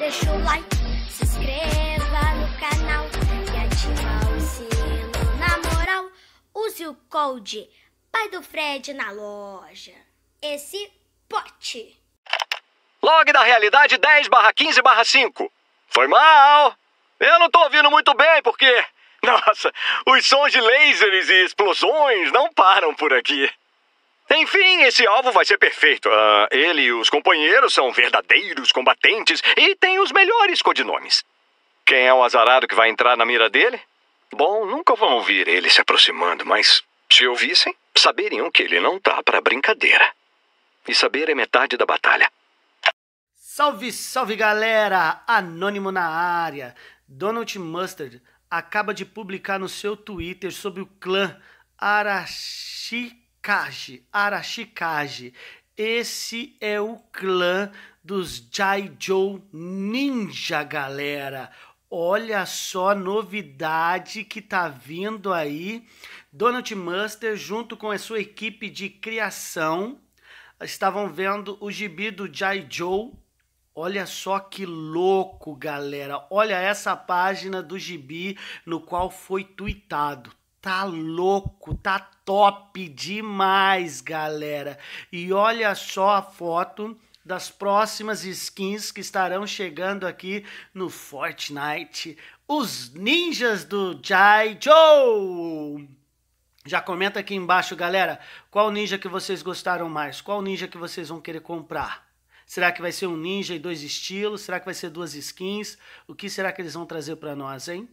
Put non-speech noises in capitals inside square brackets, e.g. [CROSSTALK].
deixa o like, se inscreva no canal e ativa o sino. Na moral, use o code Pai do Fred na loja. Esse pote. Log da realidade 10 barra 15 barra 5. Foi mal. Eu não tô ouvindo muito bem porque... [LAUGHS] Nossa, os sons de lasers e explosões não param por aqui. Enfim, esse alvo vai ser perfeito. Uh, ele e os companheiros são verdadeiros combatentes e têm os melhores codinomes. Quem é o azarado que vai entrar na mira dele? Bom, nunca vão ouvir ele se aproximando, mas se ouvissem, saberiam que ele não tá para brincadeira. E saber é metade da batalha. Salve, salve galera! Anônimo na área. Donald Mustard acaba de publicar no seu Twitter sobre o clã Arashi Kaji, Arashikage, Esse é o clã dos Jaijo Ninja, galera. Olha só a novidade que tá vindo aí. Donald Muster, junto com a sua equipe de criação, estavam vendo o gibi do Jai Joe. Olha só que louco, galera. Olha essa página do gibi no qual foi tweetado. Tá louco, tá top demais, galera. E olha só a foto das próximas skins que estarão chegando aqui no Fortnite. Os ninjas do Jai Joe! Já comenta aqui embaixo, galera, qual ninja que vocês gostaram mais? Qual ninja que vocês vão querer comprar? Será que vai ser um ninja e dois estilos? Será que vai ser duas skins? O que será que eles vão trazer para nós, hein?